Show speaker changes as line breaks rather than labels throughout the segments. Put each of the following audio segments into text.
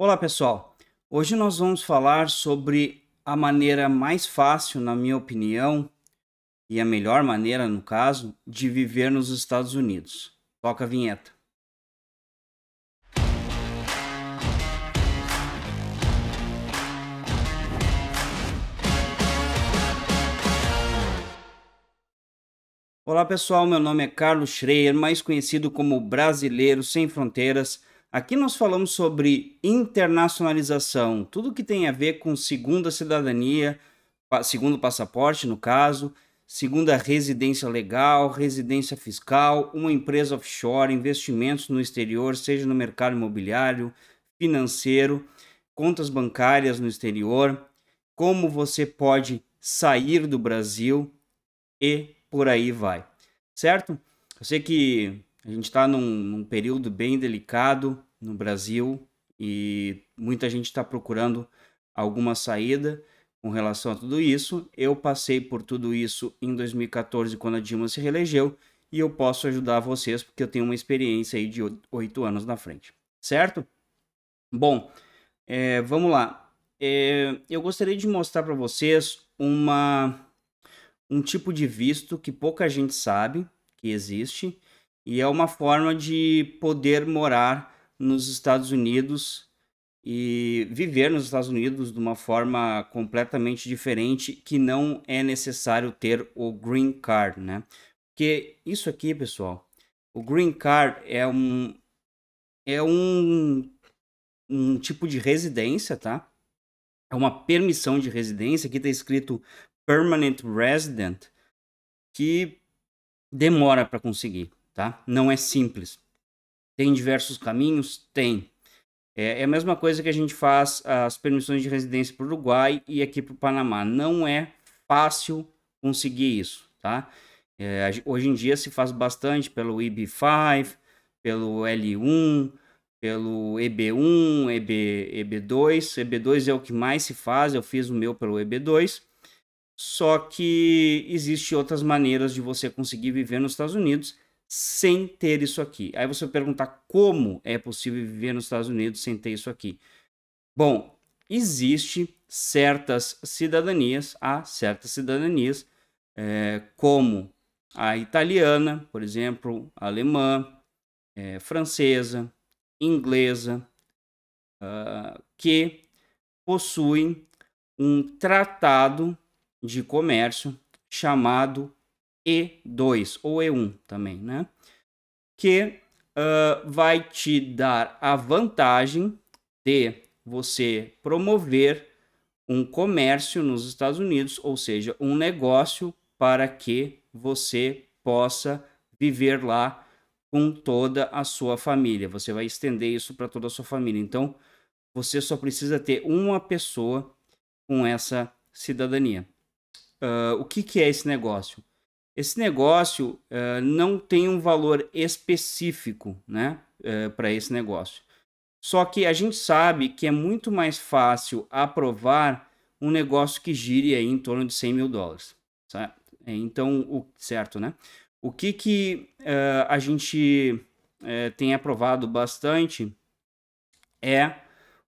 Olá, pessoal. Hoje nós vamos falar sobre a maneira mais fácil, na minha opinião, e a melhor maneira, no caso, de viver nos Estados Unidos. Toca a vinheta. Olá pessoal, meu nome é Carlos Schreier, mais conhecido como Brasileiro Sem Fronteiras Aqui nós falamos sobre internacionalização, tudo que tem a ver com segunda cidadania, segundo passaporte, no caso, segunda residência legal, residência fiscal, uma empresa offshore, investimentos no exterior, seja no mercado imobiliário, financeiro, contas bancárias no exterior, como você pode sair do Brasil e por aí vai, certo? Eu sei que a gente está num, num período bem delicado no Brasil e muita gente está procurando alguma saída com relação a tudo isso. Eu passei por tudo isso em 2014, quando a Dilma se reelegeu, e eu posso ajudar vocês porque eu tenho uma experiência aí de oito anos na frente, certo? Bom, é, vamos lá. É, eu gostaria de mostrar para vocês uma, um tipo de visto que pouca gente sabe que existe e é uma forma de poder morar nos Estados Unidos e viver nos Estados Unidos de uma forma completamente diferente, que não é necessário ter o green card, né? Porque isso aqui, pessoal, o green card é um é um, um tipo de residência, tá? É uma permissão de residência, aqui está escrito permanent resident, que demora para conseguir tá? Não é simples. Tem diversos caminhos? Tem. É, é, a mesma coisa que a gente faz as permissões de residência para o Uruguai e aqui para o Panamá. Não é fácil conseguir isso, tá? É, hoje em dia se faz bastante pelo IB5, pelo L1, pelo EB1, EB, EB2. EB2 é o que mais se faz, eu fiz o meu pelo EB2. Só que existe outras maneiras de você conseguir viver nos Estados Unidos sem ter isso aqui. Aí você vai perguntar como é possível viver nos Estados Unidos sem ter isso aqui. Bom, existe certas cidadanias, há certas cidadanias, é, como a italiana, por exemplo, alemã, é, francesa, inglesa, uh, que possuem um tratado de comércio chamado e2 ou E1 também, né? Que uh, vai te dar a vantagem de você promover um comércio nos Estados Unidos, ou seja, um negócio para que você possa viver lá com toda a sua família. Você vai estender isso para toda a sua família. Então, você só precisa ter uma pessoa com essa cidadania. Uh, o que, que é esse negócio? Esse negócio uh, não tem um valor específico né, uh, eh, para esse negócio. Só que a gente sabe que é muito mais fácil aprovar um negócio que gire aí em torno de 100 mil dólares. Sabe? É, então, o, certo, né? O que, que uh, a gente tem aprovado bastante é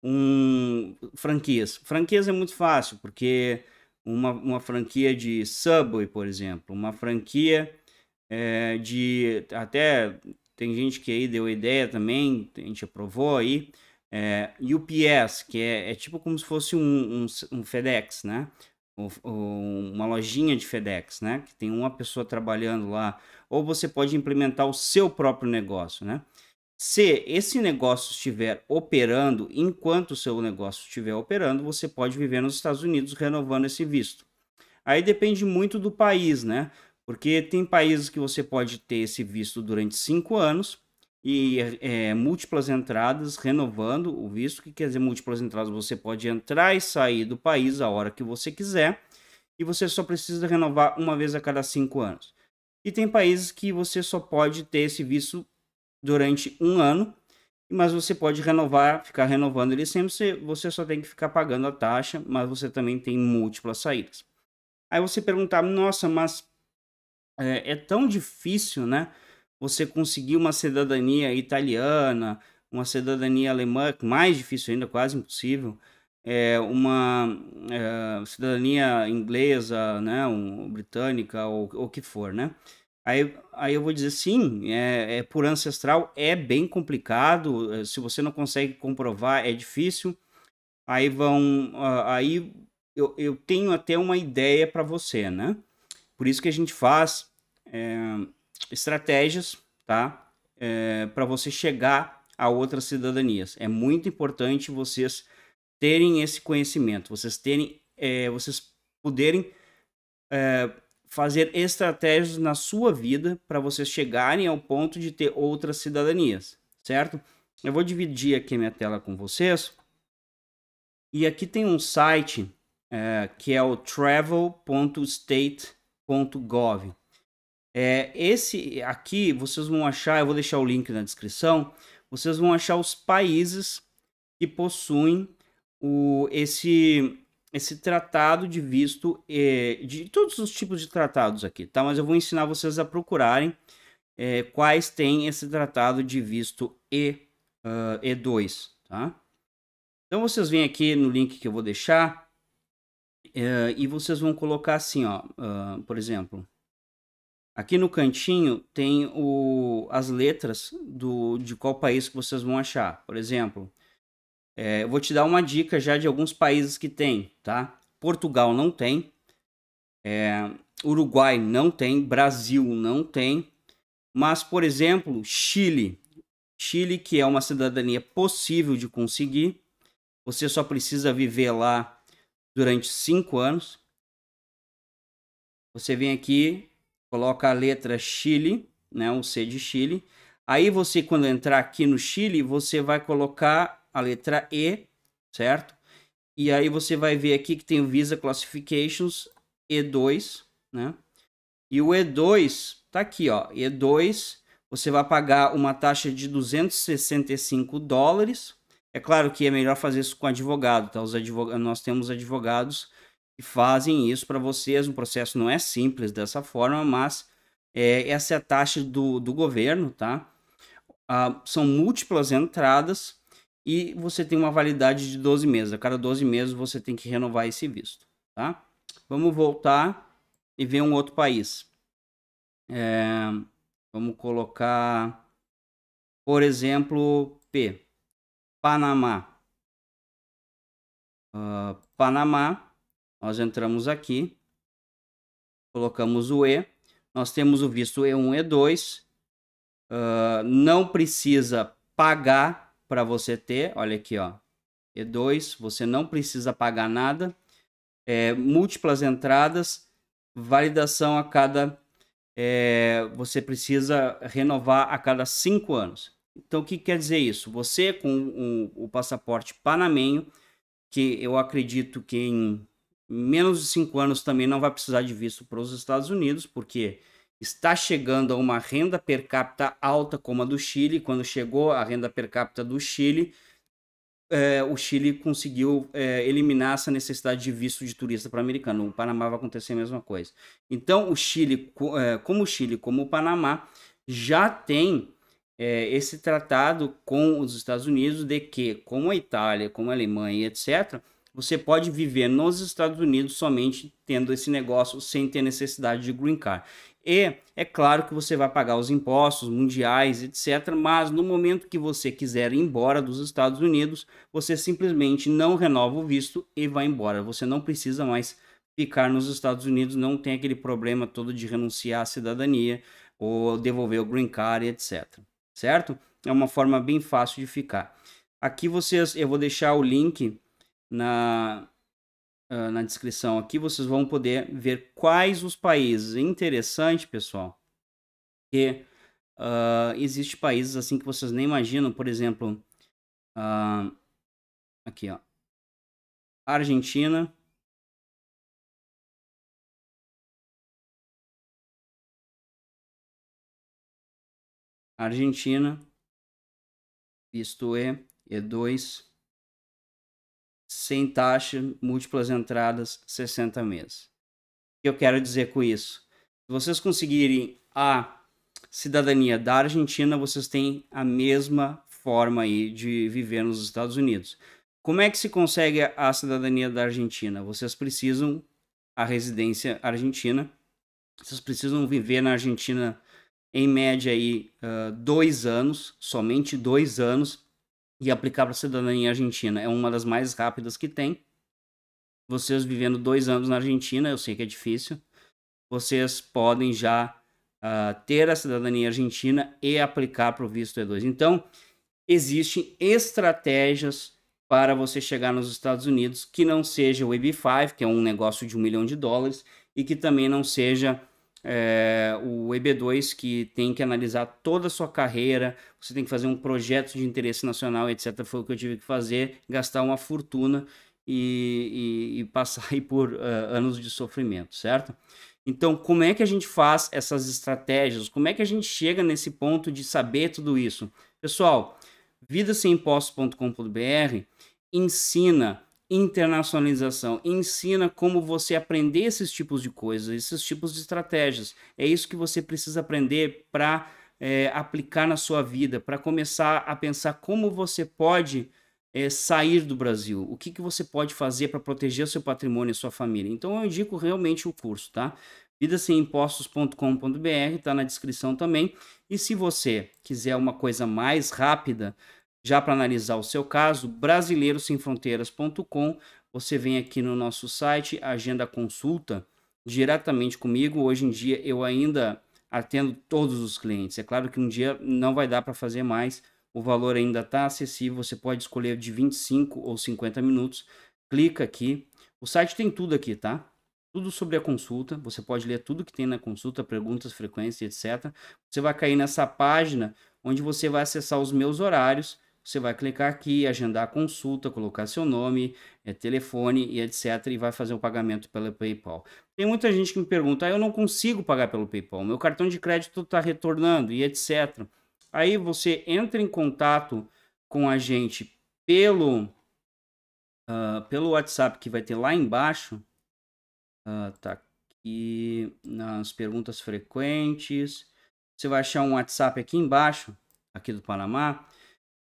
um franquias. Franquias é muito fácil, porque uma, uma franquia de Subway, por exemplo, uma franquia é, de até tem gente que aí deu ideia também, a gente aprovou aí, é, UPS, que é, é, tipo como se fosse um, um, um FedEx, né? uma lojinha de FedEx, né? Que tem uma pessoa trabalhando lá. Ou você pode implementar o seu próprio negócio, né? Se esse negócio estiver operando, enquanto o seu negócio estiver operando, você pode viver nos Estados Unidos renovando esse visto. Aí depende muito do país, né? Porque tem países que você pode ter esse visto durante cinco anos e é, múltiplas entradas, renovando o visto, que quer dizer múltiplas entradas, você pode entrar e sair do país a hora que você quiser, e você só precisa renovar uma vez a cada cinco anos. E tem países que você só pode ter esse visto durante um ano, mas você pode renovar, ficar renovando ele sempre, você, você só tem que ficar pagando a taxa, mas você também tem múltiplas saídas. Aí você perguntar, nossa, mas é, é tão difícil, né? Você conseguir uma cidadania italiana, uma cidadania alemã, mais difícil ainda, quase impossível, é, uma é, cidadania inglesa, né, um, britânica ou o que for, né? Aí, aí eu vou dizer sim, é, é, por ancestral é bem complicado. Eh, se você não consegue comprovar, é difícil. Aí vão. Ah, aí eu, eu tenho até uma ideia para você, né? Por isso que a gente faz é, estratégias, tá? É, eh, para você chegar a outras cidadanias. É muito importante vocês terem esse conhecimento, vocês terem, vocês poderem fazer estratégias na sua vida para vocês chegarem ao ponto de ter outras cidadanias, certo? Eu vou dividir aqui minha tela com vocês. E aqui tem um site é, que é o travel.state.gov. É, esse aqui vocês vão achar, eu vou deixar o link na descrição. Vocês vão achar os países que possuem o, esse esse tratado de visto, é, de todos os tipos de tratados aqui, tá? Mas eu vou ensinar vocês a procurarem é, quais tem esse tratado de visto E, uh, ah, E2, tá? Então vocês vêm aqui no link que eu vou deixar é, e vocês vão colocar assim, ó, uh, por exemplo, aqui no cantinho tem o, as letras do, de qual país que vocês vão achar. Por exemplo, é, eu vou te dar uma dica já de alguns países que tem, tá? Portugal não tem, é, Uruguai não tem, Brasil não tem, mas, por exemplo, Chile. Chile, que é uma cidadania possível de conseguir, você só precisa viver lá durante cinco anos. Você vem aqui, coloca a letra Chile, né, o C de Chile. Aí você, quando entrar aqui no Chile, você vai colocar a letra E, certo? E aí você vai ver aqui que tem o Visa Classifications E2, né? E o E2 tá aqui, ó. E2, você vai pagar uma taxa de 265 dólares. É claro que é melhor fazer isso com advogado, tá? Os advog... Nós temos advogados que fazem isso para vocês. O processo não é simples dessa forma, mas é, essa é a taxa do, do governo, tá? Ah, são múltiplas entradas e você tem uma validade de 12 meses. A cada 12 meses você tem que renovar esse visto, tá? Vamos voltar e ver um outro país. É, vamos colocar, por exemplo, P. Panamá. Uh, Panamá, nós entramos aqui, colocamos o E, nós temos o visto E1 e E2, uh, ah, não precisa pagar para você ter, olha aqui, ó, E2, você não precisa pagar nada, é, múltiplas entradas, validação a cada, é, você precisa renovar a cada cinco anos. Então, o que quer dizer isso? Você com o passaporte panamenho, que eu acredito que em menos de cinco anos também não vai precisar de visto para os Estados Unidos, porque está chegando a uma renda per capita alta como a do Chile. Quando chegou a renda per capita do Chile, é, o Chile conseguiu é, eliminar essa necessidade de visto de turista para americano. O Panamá vai acontecer a mesma coisa. Então, o Chile, eh, como o Chile, como o Panamá, já tem é, esse tratado com os Estados Unidos de que, como a Itália, como a Alemanha, etc., você pode viver nos Estados Unidos somente tendo esse negócio sem ter necessidade de green card. E é claro que você vai pagar os impostos mundiais, etc. Mas no momento que você quiser ir embora dos Estados Unidos, você simplesmente não renova o visto e vai embora. Você não precisa mais ficar nos Estados Unidos, não tem aquele problema todo de renunciar à cidadania ou devolver o green card, etc. Certo? É uma forma bem fácil de ficar. Aqui vocês, eu vou deixar o link na uh, na descrição aqui, vocês vão poder ver quais os países. Interessante, pessoal, que uh, existe países assim que vocês nem imaginam. Por exemplo, uh, aqui, ó. Argentina. Argentina, visto é, E, E2, sem taxa, múltiplas entradas, 60 meses. O que eu quero dizer com isso? Se vocês conseguirem a cidadania da Argentina, vocês têm a mesma forma aí de viver nos Estados Unidos. Como é que se consegue a cidadania da Argentina? Vocês precisam a residência argentina. Vocês precisam viver na Argentina em média aí uh, dois anos, somente dois anos, e aplicar para cidadania argentina. É uma das mais rápidas que tem. Vocês vivendo dois anos na Argentina, eu sei que é difícil, vocês podem já uh, ter a cidadania argentina e aplicar para o visto E2. Então, existem estratégias para você chegar nos Estados Unidos que não seja o EB5, que é um negócio de um milhão de dólares, e que também não seja é, o EB2, que tem que analisar toda a sua carreira, você tem que fazer um projeto de interesse nacional, etc. Foi o que eu tive que fazer, gastar uma fortuna e, e, e passar aí por uh, anos de sofrimento, certo? Então, como é que a gente faz essas estratégias? Como é que a gente chega nesse ponto de saber tudo isso? Pessoal, vidasemimpostos.com.br ensina internacionalização, ensina como você aprender esses tipos de coisas, esses tipos de estratégias. É isso que você precisa aprender para é, eh, aplicar na sua vida, para começar a pensar como você pode é, sair do Brasil, o que, que você pode fazer para proteger seu patrimônio e sua família. Então eu indico realmente o curso, tá? vidasemimpostos.com.br está na descrição também. E se você quiser uma coisa mais rápida, já para analisar o seu caso, brasileirosemfronteiras.com, você vem aqui no nosso site, agenda consulta diretamente comigo. Hoje em dia eu ainda atendo todos os clientes. É claro que um dia não vai dar para fazer mais, o valor ainda está acessível, você pode escolher de 25 ou 50 minutos. Clica aqui. O site tem tudo aqui, tá? Tudo sobre a consulta, você pode ler tudo que tem na consulta, perguntas, frequência, etc. Você vai cair nessa página onde você vai acessar os meus horários você vai clicar aqui, agendar a consulta, colocar seu nome, é, telefone e etc. e vai fazer o pagamento pelo PayPal. Tem muita gente que me pergunta: ah, eu não consigo pagar pelo PayPal, meu cartão de crédito está retornando e etc. Aí você entra em contato com a gente pelo, uh, pelo WhatsApp que vai ter lá embaixo. Uh, tá aqui nas perguntas frequentes. Você vai achar um WhatsApp aqui embaixo, aqui do Panamá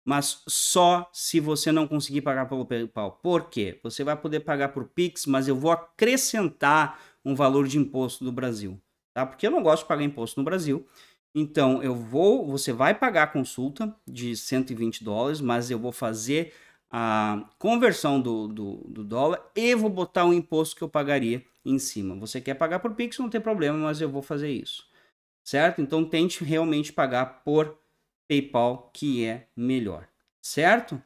mas só se você não conseguir pagar pelo PayPal. Por quê? Você vai poder pagar por Pix, mas eu vou acrescentar um valor de imposto do Brasil, tá? Porque eu não gosto de pagar imposto no Brasil. Então, eu vou, você vai pagar a consulta de 120 dólares, mas eu vou fazer a conversão do, do, do, dólar e vou botar o imposto que eu pagaria em cima. Você quer pagar por Pix, não tem problema, mas eu vou fazer isso. Certo? Então tente realmente pagar por PayPal que é melhor, certo?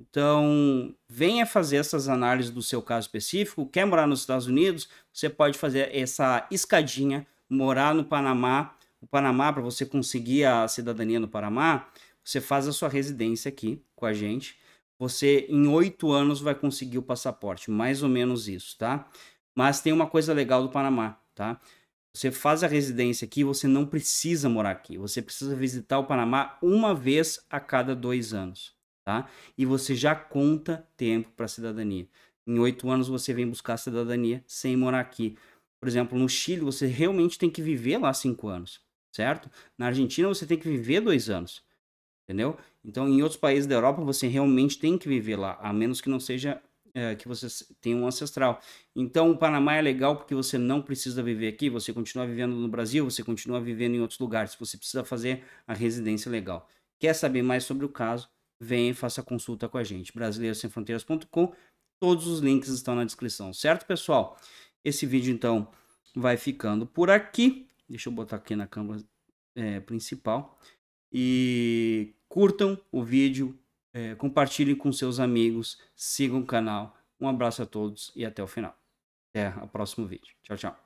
Então, venha fazer essas análises do seu caso específico. Quer morar nos Estados Unidos? Você pode fazer essa escadinha, morar no Panamá. O Panamá, para você conseguir a cidadania no Panamá, você faz a sua residência aqui com a gente. Você, em oito anos, vai conseguir o passaporte, mais ou menos isso, tá? Mas tem uma coisa legal do Panamá, tá? Você faz a residência aqui, você não precisa morar aqui. Você precisa visitar o Panamá uma vez a cada dois anos, tá? E você já conta tempo para cidadania. Em oito anos você vem buscar cidadania sem morar aqui. Por exemplo, no Chile você realmente tem que viver lá cinco anos, certo? Na Argentina você tem que viver dois anos, entendeu? Então, em outros países da Europa você realmente tem que viver lá, a menos que não seja é, que você tem um ancestral. Então, o Panamá é legal porque você não precisa viver aqui, você continua vivendo no Brasil, você continua vivendo em outros lugares, você precisa fazer a residência legal. Quer saber mais sobre o caso? Vem e faça consulta com a gente. brasileirosemfronteiras.com. Todos os links estão na descrição, certo, pessoal? Esse vídeo, então, vai ficando por aqui. Deixa eu botar aqui na câmera é, principal. E curtam o vídeo, é, com seus amigos, sigam o canal. Um abraço a todos e até o final. Até o próximo vídeo. Tchau, tchau.